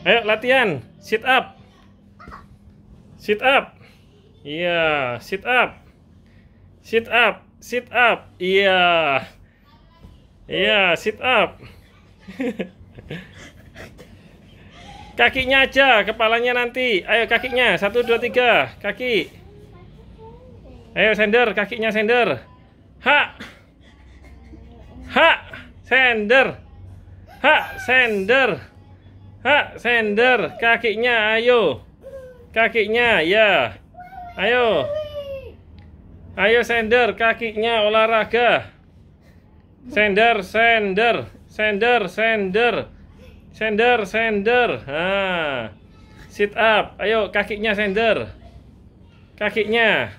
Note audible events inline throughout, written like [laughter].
Ayo latihan, sit up. Sit up. Iya, yeah. sit up. Sit up, sit up. Iya. Yeah. Iya, yeah, sit up. [laughs] kakinya aja, kepalanya nanti. Ayo kakinya, satu dua tiga, kaki. Ayo sender, kakinya sender. Ha. Ha, sender. Ha, sender. Ha, sender kakinya ayo. Kakinya ya. Ayo. Ayo sender kakinya olahraga. Sender, sender, sender, sender. Sender, sender. Ha. Sit up. Ayo kakinya sender. Kakinya.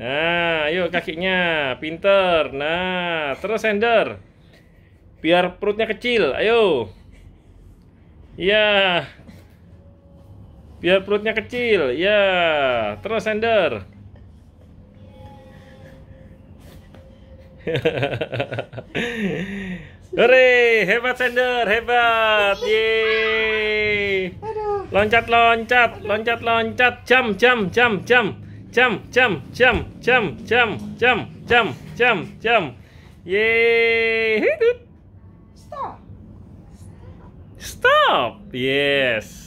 Nah, ayo kakinya. Pinter. Nah, terus sender. Biar perutnya kecil. Ayo. Ya. Biar perutnya kecil. Ya. Terus sender. [laughs] Hore, hebat sender, hebat. Ye. Loncat loncat, loncat loncat, jam jam jam jam. Jam jam jam jam jam jam jam jam jam. Ye. Oh, Yes.